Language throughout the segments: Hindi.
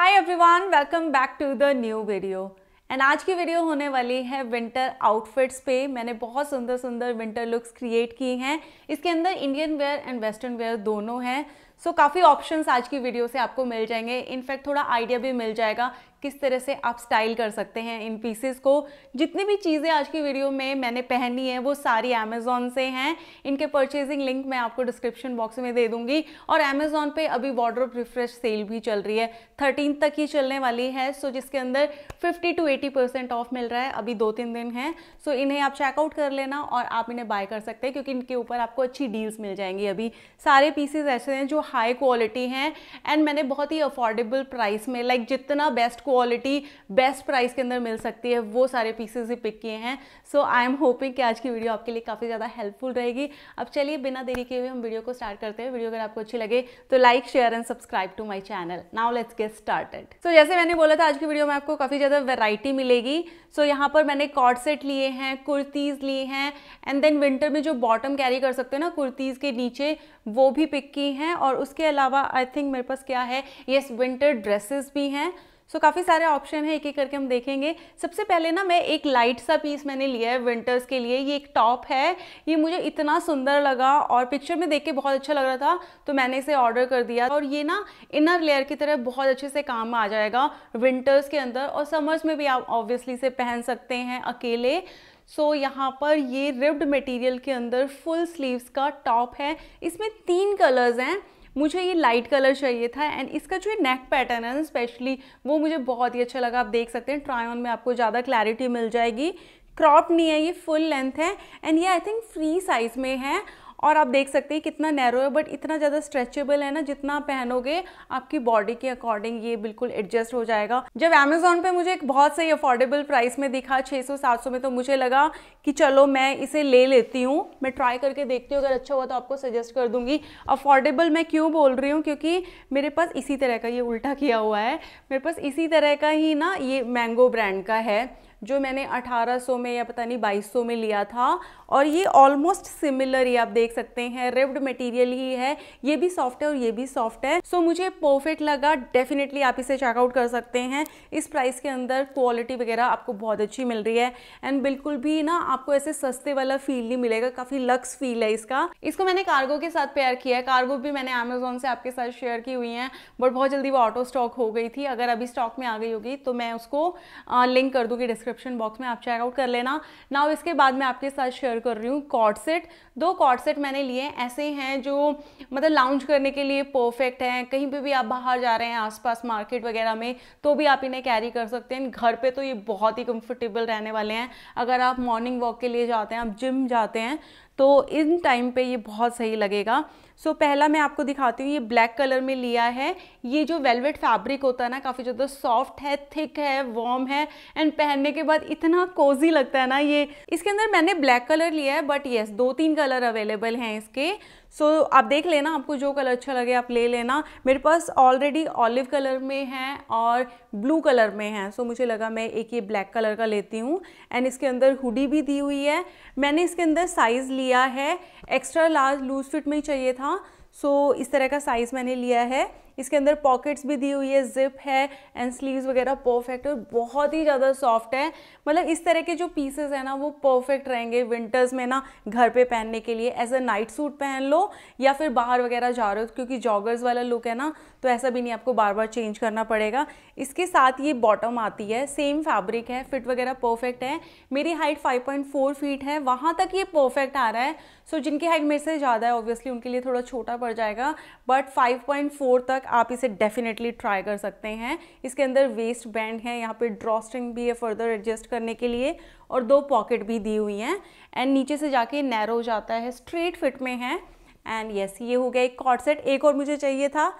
high everyone welcome back to the new video and आज की वीडियो होने वाली है विंटर आउटफिट्स पे मैंने बहुत सुंदर सुंदर विंटर लुक्स क्रिएट की हैं इसके अंदर Indian wear and western wear दोनों हैं सो so, काफ़ी ऑप्शंस आज की वीडियो से आपको मिल जाएंगे इनफैक्ट थोड़ा आइडिया भी मिल जाएगा किस तरह से आप स्टाइल कर सकते हैं इन पीसेस को जितनी भी चीज़ें आज की वीडियो में मैंने पहनी है वो सारी अमेज़ोन से हैं इनके परचेजिंग लिंक मैं आपको डिस्क्रिप्शन बॉक्स में दे दूंगी और अमेज़ोन पे अभी वॉर्डर रिफ्रेश सेल भी चल रही है थर्टीन तक ही चलने वाली है सो जिसके अंदर fifty to eighty percent off मिल रहा है अभी दो तीन दिन हैं सो इन्हें आप चेकआउट कर लेना और आप इन्हें बाय कर सकते हैं क्योंकि इनके ऊपर आपको अच्छी डील्स मिल जाएंगी अभी सारे पीसेज ऐसे हैं जो हाई क्वालिटी हैं एंड मैंने बहुत ही अफोर्डेबल प्राइस में लाइक जितना बेस्ट क्वालिटी बेस्ट प्राइस के अंदर मिल सकती है वो सारे पीसेज ही पिक किए हैं सो आई एम होपिंग कि आज की वीडियो आपके लिए काफ़ी ज़्यादा हेल्पफुल रहेगी अब चलिए बिना देरी के हुए हम वीडियो को स्टार्ट करते हैं वीडियो अगर आपको अच्छी लगे तो like share and subscribe to my channel now let's get started so जैसे मैंने बोला था आज की वीडियो में आपको काफ़ी ज़्यादा वेराइटी मिलेगी सो so, यहाँ पर मैंने कॉर्डसेट लिए हैं कुर्तीज़ लिए हैं एंड देन विंटर में जो बॉटम कैरी कर सकते हो ना कुर्तीज़ के नीचे वो भी पिक की हैं और उसके अलावा आई थिंक मेरे पास क्या है येस विंटर ड्रेसेस भी हैं सो so, काफ़ी सारे ऑप्शन है एक एक करके हम देखेंगे सबसे पहले ना मैं एक लाइट सा पीस मैंने लिया है विंटर्स के लिए ये एक टॉप है ये मुझे इतना सुंदर लगा और पिक्चर में देख के बहुत अच्छा लग रहा था तो मैंने इसे ऑर्डर कर दिया और ये ना इनर लेयर की तरह बहुत अच्छे से काम आ जाएगा विंटर्स के अंदर और समर्स में भी आप ऑब्वियसली इसे पहन सकते हैं अकेले सो so, यहाँ पर ये रिब्ड मटेरियल के अंदर फुल स्लीव्स का टॉप है इसमें तीन कलर्स हैं मुझे ये लाइट कलर चाहिए था एंड इसका जो नेक पैटर्न है ना स्पेशली वो मुझे बहुत ही अच्छा लगा आप देख सकते हैं ट्राई ऑन में आपको ज़्यादा क्लैरिटी मिल जाएगी क्रॉप नहीं है ये फुल लेंथ है एंड ये आई थिंक फ्री साइज़ में है और आप देख सकते हैं कितना नैरो है बट इतना ज़्यादा स्ट्रेचेबल है ना जितना आप पहनोगे आपकी बॉडी के अकॉर्डिंग ये बिल्कुल एडजस्ट हो जाएगा जब अमेजोन पे मुझे एक बहुत सही अफोर्डेबल प्राइस में दिखा 600-700 में तो मुझे लगा कि चलो मैं इसे ले लेती हूँ मैं ट्राई करके देखती हूँ अगर अच्छा हुआ तो आपको सजेस्ट कर दूँगी अफोर्डेबल मैं क्यों बोल रही हूँ क्योंकि मेरे पास इसी तरह का ये उल्टा किया हुआ है मेरे पास इसी तरह का ही ना ये मैंगो ब्रांड का है जो मैंने 1800 में या पता नहीं 2200 में लिया था और ये ऑलमोस्ट सिमिलर ही आप देख सकते हैं रिव्ड मटेरियल ही है ये भी सॉफ्ट है और ये भी सॉफ्ट है सो so, मुझे परफेक्ट लगा डेफिनेटली आप इसे चेकआउट कर सकते हैं इस प्राइस के अंदर क्वालिटी वगैरह आपको बहुत अच्छी मिल रही है एंड बिल्कुल भी ना आपको ऐसे सस्ते वाला फील नहीं मिलेगा काफ़ी लक्स फील है इसका इसको मैंने कार्गो के साथ पेयर किया है कार्गो भी मैंने अमेजोन से आपके साथ शेयर की हुई हैं बट बहुत जल्दी वो ऑटो स्टॉक हो गई थी अगर अभी स्टॉक में आ गई होगी तो मैं उसको लिंक कर दूंगी डिस्क्रिप्ट डिस्क्रिप्शन बॉक्स में आप चेकआउट कर लेना नाउ इसके बाद मैं आपके साथ शेयर कर रही हूँ कॉटसेट दो कॉडसेट मैंने लिए ऐसे हैं जो मतलब लाउंज करने के लिए परफेक्ट हैं कहीं पर भी आप बाहर जा रहे हैं आसपास मार्केट वगैरह में तो भी आप इन्हें कैरी कर सकते हैं घर पर तो ये बहुत ही कम्फर्टेबल रहने वाले हैं अगर आप मॉर्निंग वॉक के लिए जाते हैं आप जिम जाते हैं तो इन टाइम पे ये बहुत सही लगेगा सो so, पहला मैं आपको दिखाती हूँ ये ब्लैक कलर में लिया है ये जो वेलवेट फैब्रिक होता है ना काफ़ी ज़्यादा सॉफ्ट है थिक है वॉर्म है एंड पहनने के बाद इतना कोजी लगता है ना ये इसके अंदर मैंने ब्लैक कलर लिया है बट येस दो तीन कलर अवेलेबल हैं इसके सो so, आप देख लेना आपको जो कलर अच्छा लगे आप ले लेना मेरे पास ऑलरेडी ऑलिव कलर में है और ब्लू कलर में है सो so, मुझे लगा मैं एक ये ब्लैक कलर का लेती हूँ एंड इसके अंदर हुडी भी दी हुई है मैंने इसके अंदर साइज़ लिया है एक्स्ट्रा लार्ज लूज फिट में ही चाहिए था सो so, इस तरह का साइज़ मैंने लिया है इसके अंदर पॉकेट्स भी दी हुई है जिप है एंड स्लीव्स वगैरह परफेक्ट है बहुत ही ज़्यादा सॉफ्ट है मतलब इस तरह के जो पीसेस हैं ना वो परफेक्ट रहेंगे विंटर्स में ना घर पे पहनने के लिए एज अ नाइट सूट पहन लो या फिर बाहर वगैरह जा रहे हो क्योंकि जॉगर्स वाला लुक है ना तो ऐसा भी नहीं आपको बार बार चेंज करना पड़ेगा इसके साथ ये बॉटम आती है सेम फैब्रिक है फिट वगैरह परफेक्ट है मेरी हाइट 5.4 फीट है वहाँ तक ये परफेक्ट आ रहा है सो so, जिनकी हाइट मेरे से ज़्यादा है ऑब्वियसली उनके लिए थोड़ा छोटा पड़ जाएगा बट 5.4 तक तक आप इसे डेफिनेटली ट्राई कर सकते हैं इसके अंदर वेस्ट बैंड है यहाँ पे ड्रॉस्टिंग भी है फर्दर एडजस्ट करने के लिए और दो पॉकेट भी दी हुई हैं एंड नीचे से जाके नैरो जाता है स्ट्रेट फिट में है एंड येस yes, ये हो गया एक कॉट सेट एक और मुझे चाहिए था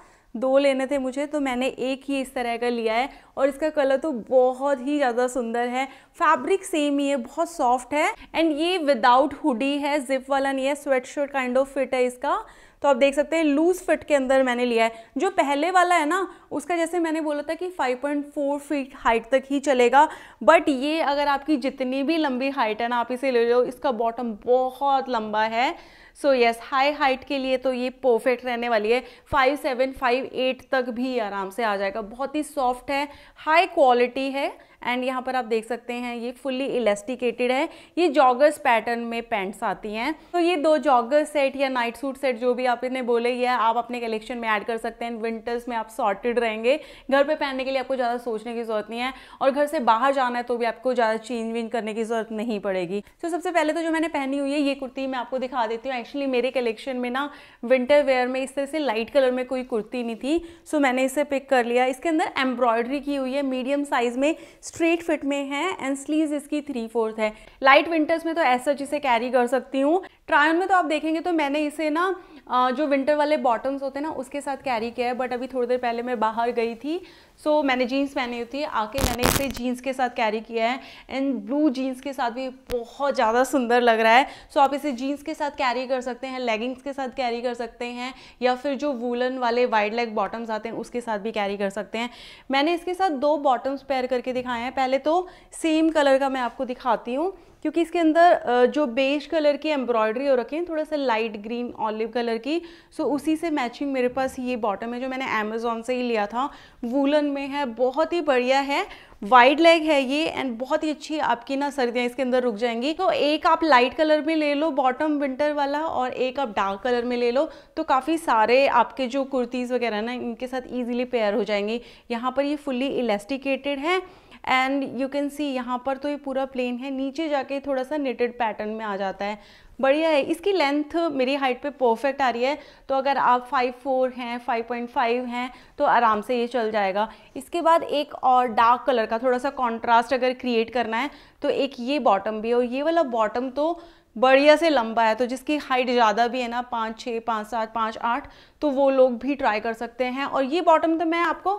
दो लेने थे मुझे तो मैंने एक ही इस तरह का लिया है और इसका कलर तो बहुत ही ज़्यादा सुंदर है फैब्रिक सेम ही है बहुत सॉफ्ट है एंड ये विदाउट हुडी है जिप वाला नहीं है sweatshirt kind of fit है इसका तो आप देख सकते हैं लूज़ फिट के अंदर मैंने लिया है जो पहले वाला है ना उसका जैसे मैंने बोला था कि 5.4 फीट हाइट तक ही चलेगा बट ये अगर आपकी जितनी भी लंबी हाइट है ना आप इसे ले लो इसका बॉटम बहुत लंबा है सो यस हाई हाइट के लिए तो ये परफेक्ट रहने वाली है फाइव सेवन फाइव एट तक भी आराम से आ जाएगा बहुत ही सॉफ्ट है हाई क्वालिटी है एंड यहाँ पर आप देख सकते हैं ये फुल्ली इलास्टिकेटेड है ये जॉगर्स पैटर्न में पैंट्स आती हैं तो ये दो जॉगर्स सेट या नाइट सूट सेट जो भी आपने बोले ये आप अपने कलेक्शन में ऐड कर सकते हैं विंटर्स में आप सॉर्टेड रहेंगे घर पर पहनने के लिए आपको ज़्यादा सोचने की ज़रूरत नहीं है और घर से बाहर जाना है तो भी आपको ज़्यादा चेंज वेंज करने की ज़रूरत नहीं पड़ेगी तो सबसे पहले तो जो मैंने पहनी हुई है ये कुर्ती मैं आपको दिखा देती हूँ एक्चुअली मेरे कलेक्शन में ना विंटर वेयर में इस तरह से लाइट कलर में कोई कुर्ती नहीं थी सो मैंने इसे पिक कर लिया इसके अंदर एम्ब्रॉयडरी की हुई है मीडियम साइज़ में स्ट्रेट फिट में है एंड स्लीव इसकी थ्री फोर्थ है लाइट विंटर्स में तो ऐसा जिसे कैरी कर सकती हूँ ट्रायन में तो आप देखेंगे तो मैंने इसे ना जो विंटर वाले बॉटम्स होते हैं ना उसके साथ कैरी किया है बट अभी थोड़ी देर पहले मैं बाहर गई थी सो so, मैंने जीन्स पहनी हुई थी आके मैंने इसे जीन्स के साथ कैरी किया है एंड ब्लू जीन्स के साथ भी बहुत ज़्यादा सुंदर लग रहा है सो so, आप इसे जीन्स के साथ कैरी कर सकते हैं लेगिंग्स के साथ कैरी कर सकते हैं या फिर जो वूलन वाले वाइड लेग बॉटम्स आते हैं उसके साथ भी कैरी कर सकते हैं मैंने इसके साथ दो बॉटम्स पेयर करके दिखाए हैं पहले तो सेम कलर का मैं आपको दिखाती हूँ क्योंकि इसके अंदर जो बेज कलर की एम्ब्रॉयडरी हो रखी है थोड़ा सा लाइट ग्रीन ऑलिव कलर की सो उसी से मैचिंग मेरे पास ये बॉटम है जो मैंने अमेजोन से ही लिया था वूलन में है बहुत ही बढ़िया है वाइड लेग है ये एंड बहुत ही अच्छी आपकी ना सर्दियाँ इसके अंदर रुक जाएंगी तो एक आप लाइट कलर में ले लो बॉटम विंटर वाला और एक आप डार्क कलर में ले लो तो काफ़ी सारे आपके जो कुर्तीज़ वगैरह ना इनके साथ ईजिली पेयर हो जाएंगी यहाँ पर ये फुल्ली इलास्टिकेटेड है एंड यू कैन सी यहाँ पर तो ये पूरा प्लेन है नीचे जाके थोड़ा सा निटेड पैटर्न में आ जाता है बढ़िया है इसकी लेंथ मेरी हाइट पे परफेक्ट आ रही है तो अगर आप 5'4 हैं 5.5 हैं तो आराम से ये चल जाएगा इसके बाद एक और डार्क कलर का थोड़ा सा कॉन्ट्रास्ट अगर क्रिएट करना है तो एक ये बॉटम भी है और ये वाला बॉटम तो बढ़िया से लंबा है तो जिसकी हाइट ज़्यादा भी है ना पाँच छः पाँच सात पाँच आठ तो वो लोग भी ट्राई कर सकते हैं और ये बॉटम तो मैं आपको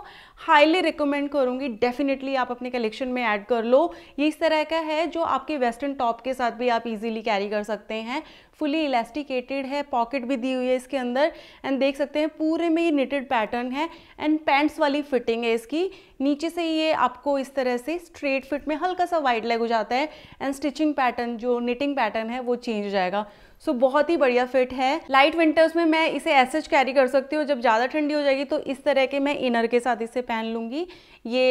हाईली रिकमेंड करूँगी डेफिनेटली आप अपने कलेक्शन में ऐड कर लो ये इस तरह का है जो आपके वेस्टर्न टॉप के साथ भी आप इजीली कैरी कर सकते हैं फुली इलास्टिकेटेड है पॉकेट भी दी हुई है इसके अंदर एंड देख सकते हैं पूरे में ये निटेड पैटर्न है एंड पैंट्स वाली फिटिंग है इसकी नीचे से ये आपको इस तरह से स्ट्रेट फिट में हल्का सा वाइड लेग हो जाता है एंड स्टिचिंग पैटर्न जो निटिंग पैटर्न है वो चेंज हो जाएगा सो बहुत ही बढ़िया फिट है लाइट विंटर्स में मैं इसे ऐसे कैरी कर सकती हूँ जब ज़्यादा ठंडी हो जाएगी तो इस तरह के मैं इनर के साथ इसे पहन लूँगी ये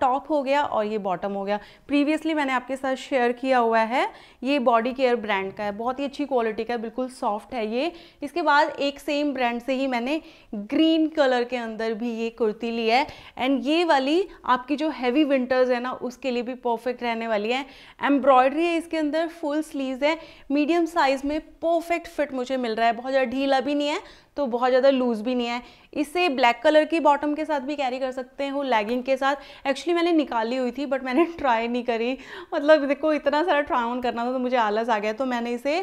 टॉप हो गया और ये बॉटम हो गया प्रीवियसली मैंने आपके साथ शेयर किया हुआ है ये बॉडी केयर ब्रांड का है बहुत ही अच्छी क्वालिटी का है बिल्कुल सॉफ्ट है ये इसके बाद एक सेम ब्रांड से ही मैंने ग्रीन कलर के अंदर भी ये कुर्ती ली है एंड ये वाली आपकी जो हैवी विंटर्स है ना उसके लिए भी परफेक्ट रहने वाली है एम्ब्रॉयडरी है इसके अंदर फुल स्लीव है मीडियम साइज़ में परफेक्ट फिट मुझे मिल रहा है बहुत ज़्यादा ढीला भी नहीं है तो बहुत ज़्यादा लूज़ भी नहीं है इसे ब्लैक कलर की बॉटम के साथ भी कैरी कर सकते हो लेगिंग के साथ एक्चुअली मैंने निकाली हुई थी बट मैंने ट्राई नहीं करी मतलब देखो इतना सारा ट्राई ऑन करना था तो मुझे आलस आ गया तो मैंने इसे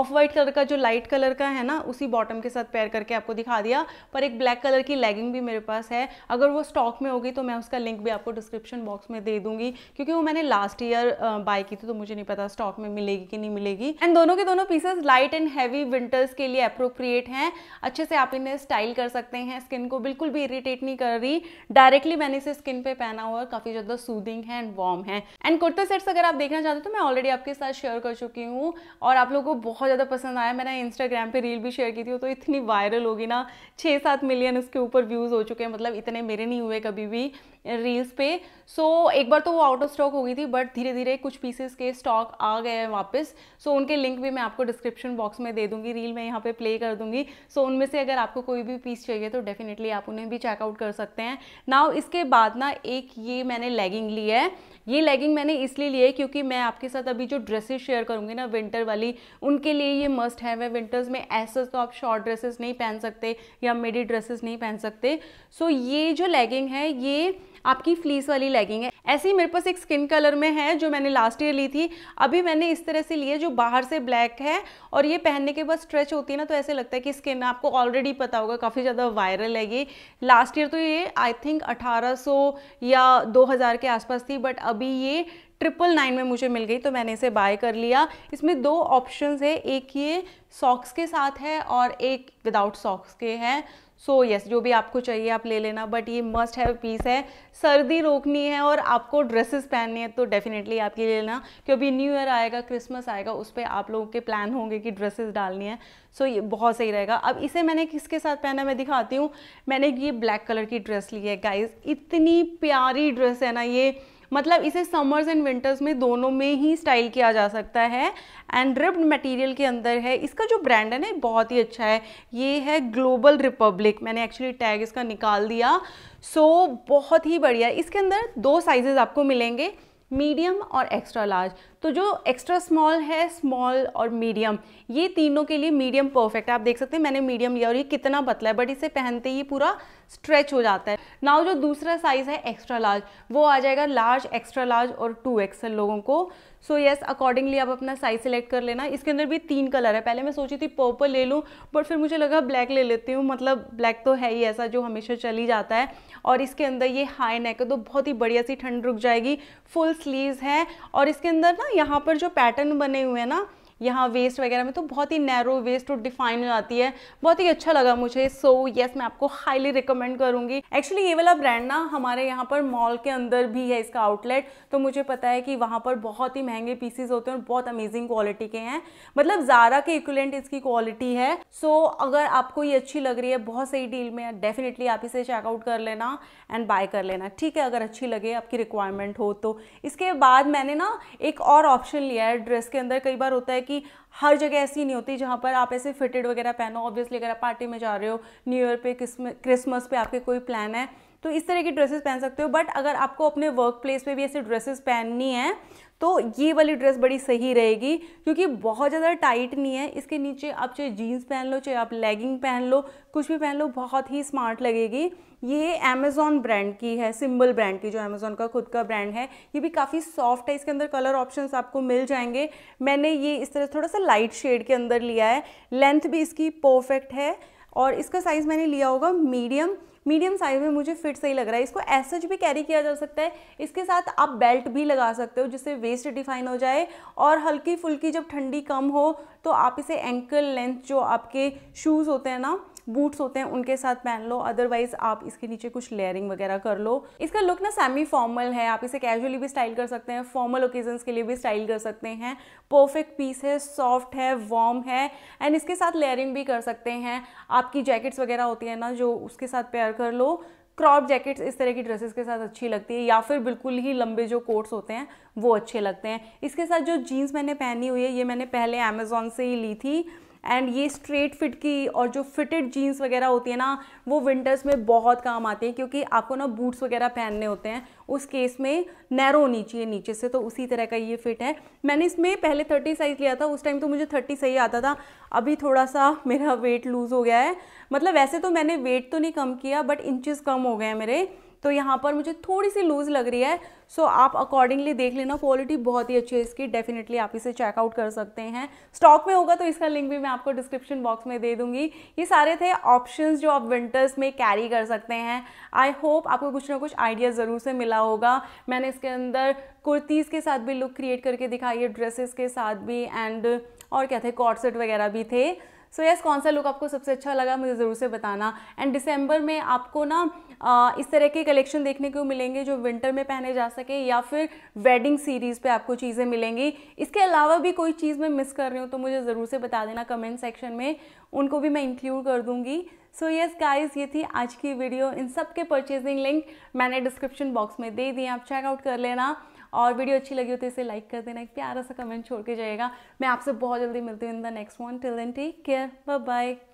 ऑफ वाइट कलर का जो लाइट कलर का है ना उसी बॉटम के साथ पेयर करके आपको दिखा दिया पर एक ब्लैक कलर की लेगिंग भी मेरे पास है अगर वो स्टॉक में होगी तो मैं उसका लिंक भी आपको डिस्क्रिप्शन बॉक्स में दे दूंगी क्योंकि वो मैंने लास्ट ईयर बाय की थी तो मुझे नहीं पता स्टॉक में मिलेगी कि नहीं मिलेगी एंड दोनों के दोनों pieces light and heavy winters के लिए अप्रोप्रिएट हैं अच्छे से आप इन्हें स्टाइल कर सकते हैं स्किन को बिल्कुल भी इरिटेट नहीं कर रही डायरेक्टली मैंने इसे स्किन पे पहना हुआ काफ़ी ज़्यादा सूदिंग है एंड वार्म है एंड कुर्ता सेट्स अगर आप देखना चाहते हो तो मैं ऑलरेडी आपके साथ शेयर कर चुकी हूँ और आप लोगों को बहुत ज़्यादा पसंद आया मैंने इंस्टाग्राम पर रील भी शेयर की थी तो इतनी वायरल होगी ना छः सात मिलियन उसके ऊपर व्यूज़ हो चुके हैं मतलब इतने मेरे नहीं हुए कभी भी रील्स पे सो so, एक बार तो वो आउट ऑफ स्टॉक हो गई थी बट धीरे धीरे कुछ पीसेस के स्टॉक आ गए हैं वापस सो so, उनके लिंक भी मैं आपको डिस्क्रिप्शन बॉक्स में दे दूंगी रील मैं यहाँ पे प्ले कर दूंगी सो so, उनमें इनमें से अगर आपको कोई भी पीस चाहिए तो डेफिनेटली आप उन्हें भी चेकआउट कर सकते हैं नाउ इसके बाद ना एक ये मैंने लेगिंग ली है ये लेगिंग मैंने इसलिए लिए क्योंकि मैं आपके साथ अभी जो ड्रेसेस शेयर करूँगी ना विंटर वाली उनके लिए ये मस्ट है है विंटर्स में ऐसा तो आप शॉर्ट ड्रेसेस नहीं पहन सकते या मेडी ड्रेसेस नहीं पहन सकते सो so, ये जो लेगिंग है ये आपकी फ्लीस वाली लेगिंग है ऐसे ही मेरे पास एक स्किन कलर में है जो मैंने लास्ट ईयर ली थी अभी मैंने इस तरह से ली है जो बाहर से ब्लैक है और ये पहनने के बाद स्ट्रेच होती है ना तो ऐसे लगता है कि स्किन आपको ऑलरेडी पता होगा काफ़ी ज़्यादा वायरल है ये लास्ट ईयर तो ये आई थिंक 1800 या 2000 के आसपास थी बट अब अभी ये ट्रिपल नाइन में मुझे मिल गई तो मैंने इसे बाय कर लिया इसमें दो ऑप्शंस है एक ये सॉक्स के साथ है और एक विदाउट सॉक्स के है सो so, यस yes, जो भी आपको चाहिए आप ले लेना बट ये मस्ट हैव पीस है सर्दी रोकनी है और आपको ड्रेसेस पहननी है तो डेफिनेटली आप ये ले लेना क्योंकि न्यू ईयर आएगा क्रिसमस आएगा उस पर आप लोगों के प्लान होंगे कि ड्रेसेस डालनी है सो so, ये बहुत सही रहेगा अब इसे मैंने किसके साथ पहना मैं दिखाती हूँ मैंने ये ब्लैक कलर की ड्रेस ली है गाइज इतनी प्यारी ड्रेस है ना ये मतलब इसे समर्स एंड विंटर्स में दोनों में ही स्टाइल किया जा सकता है एंड रिप्ड मटेरियल के अंदर है इसका जो ब्रांड है ना बहुत ही अच्छा है ये है ग्लोबल रिपब्लिक मैंने एक्चुअली टैग इसका निकाल दिया सो so, बहुत ही बढ़िया इसके अंदर दो साइजेज़ आपको मिलेंगे मीडियम और एक्स्ट्रा लार्ज तो जो एक्स्ट्रा स्मॉल है स्मॉल और मीडियम ये तीनों के लिए मीडियम परफेक्ट है आप देख सकते हैं मैंने मीडियम लिया और ये कितना पतला है बट इसे पहनते ही पूरा स्ट्रेच हो जाता है नाउ जो दूसरा साइज़ है एक्स्ट्रा लार्ज वो आ जाएगा लार्ज एक्स्ट्रा लार्ज और टू एक्सल लोगों को सो यस अकॉर्डिंगली आप अपना साइज सेलेक्ट कर लेना इसके अंदर भी तीन कलर है पहले मैं सोची थी पर्पल ले लूँ बट फिर मुझे लगा ब्लैक ले लेती हूँ मतलब ब्लैक तो है ही ऐसा जो हमेशा चल ही जाता है और इसके अंदर ये हाई नेक है तो बहुत ही बढ़िया सी ठंड रुक जाएगी फुल स्लीव है और इसके अंदर ना यहाँ पर जो पैटर्न बने हुए हैं ना यहाँ वेस्ट वगैरह में तो बहुत ही नैरो वेस्ट और डिफाइन हो जाती है बहुत ही अच्छा लगा मुझे सो so, येस yes, मैं आपको हाईली रिकमेंड करूँगी एक्चुअली ये वाला ब्रांड ना हमारे यहाँ पर मॉल के अंदर भी है इसका आउटलेट तो मुझे पता है कि वहाँ पर बहुत ही महंगे पीसेज होते हैं और बहुत अमेजिंग क्वालिटी के हैं मतलब ज़ारा के इक्वलेंट इसकी क्वालिटी है सो so, अगर आपको ये अच्छी लग रही है बहुत सही डील में डेफिनेटली आप इसे चेकआउट कर लेना एंड बाय कर लेना ठीक है अगर अच्छी लगे आपकी रिक्वायरमेंट हो तो इसके बाद मैंने ना एक और ऑप्शन लिया है ड्रेस के अंदर कई बार होता है कि हर जगह ऐसी नहीं होती जहाँ पर आप ऐसे फिटेड वगैरह पहनो ऑब्वियसली अगर आप पार्टी में जा रहे हो न्यू ईयर पे क्रिसमस पे आपके कोई प्लान है तो इस तरह की ड्रेसेस पहन सकते हो बट अगर आपको अपने वर्क प्लेस पर भी ऐसे ड्रेसेस पहननी है तो ये वाली ड्रेस बड़ी सही रहेगी क्योंकि बहुत ज़्यादा टाइट नहीं है इसके नीचे आप चाहे जीन्स पहन लो चाहे आप लेगिंग पहन लो कुछ भी पहन लो बहुत ही स्मार्ट लगेगी ये अमेज़ॉन ब्रांड की है सिंबल ब्रांड की जो अमेजोन का खुद का ब्रांड है ये भी काफ़ी सॉफ्ट है इसके अंदर कलर ऑप्शंस आपको मिल जाएंगे मैंने ये इस तरह थोड़ा सा लाइट शेड के अंदर लिया है लेंथ भी इसकी परफेक्ट है और इसका साइज़ मैंने लिया होगा मीडियम मीडियम साइज में मुझे फिट सही लग रहा है इसको एसच भी कैरी किया जा सकता है इसके साथ आप बेल्ट भी लगा सकते हो जिससे वेस्ट डिफाइन हो जाए और हल्की फुल्की जब ठंडी कम हो तो आप इसे एंकल लेंथ जो आपके शूज़ होते हैं ना बूट्स होते हैं उनके साथ पहन लो अदरवाइज आप इसके नीचे कुछ लेयरिंग वगैरह कर लो इसका लुक ना सेमी फॉर्मल है आप इसे कैजुअली भी स्टाइल कर सकते हैं फॉर्मल ओकेजन के लिए भी स्टाइल कर सकते हैं परफेक्ट पीस है सॉफ्ट है वॉर्म है एंड इसके साथ लेयरिंग भी कर सकते हैं आपकी जैकेट्स वगैरह होती है ना जो उसके साथ पेयर कर लो क्रॉप जैकेट्स इस तरह की ड्रेसेस के साथ अच्छी लगती है या फिर बिल्कुल ही लंबे जो कोट्स होते हैं वो अच्छे लगते हैं इसके साथ जो जीन्स मैंने पहनी हुई है ये मैंने पहले अमेज़ोन से ही ली थी एंड ये स्ट्रेट फिट की और जो फिटेड जीन्स वगैरह होती है ना वो विंटर्स में बहुत काम आती है क्योंकि आपको ना बूट्स वगैरह पहनने होते हैं उस केस में नैरो होनी चाहिए नीचे से तो उसी तरह का ये फिट है मैंने इसमें पहले थर्टी साइज़ लिया था उस टाइम तो मुझे थर्टी सही आता था अभी थोड़ा सा मेरा वेट लूज़ हो गया है मतलब वैसे तो मैंने वेट तो नहीं कम किया बट इंचज़ कम हो गए हैं मेरे तो यहाँ पर मुझे थोड़ी सी लूज़ लग रही है सो so, आप अकॉर्डिंगली देख लेना क्वालिटी बहुत ही अच्छी है इसकी डेफिनेटली आप इसे चेकआउट कर सकते हैं स्टॉक में होगा तो इसका लिंक भी मैं आपको डिस्क्रिप्शन बॉक्स में दे दूंगी ये सारे थे ऑप्शंस जो आप विंटर्स में कैरी कर सकते हैं आई होप आपको कुछ ना कुछ आइडिया ज़रूर से मिला होगा मैंने इसके अंदर कुर्तीज़ के साथ भी लुक क्रिएट करके दिखाई है ड्रेसेस के साथ भी एंड और क्या थे कॉर्सेट वगैरह भी थे सो so, यस yes, कौन सा लुक आपको सबसे अच्छा लगा मुझे ज़रूर से बताना एंड दिसंबर में आपको ना इस तरह के कलेक्शन देखने को मिलेंगे जो विंटर में पहने जा सके या फिर वेडिंग सीरीज़ पे आपको चीज़ें मिलेंगी इसके अलावा भी कोई चीज़ मैं मिस कर रही हूँ तो मुझे ज़रूर से बता देना कमेंट सेक्शन में उनको भी मैं इंक्लूड कर दूँगी सो यस गाइस ये थी आज की वीडियो इन सब के परचेजिंग लिंक मैंने डिस्क्रिप्शन बॉक्स में दे दी आप चेकआउट कर लेना और वीडियो अच्छी लगी हो तो इसे लाइक कर देना एक प्यारा सा कमेंट छोड़ के जाएगा मैं आपसे बहुत जल्दी मिलती हूँ in the next one till then take care bye bye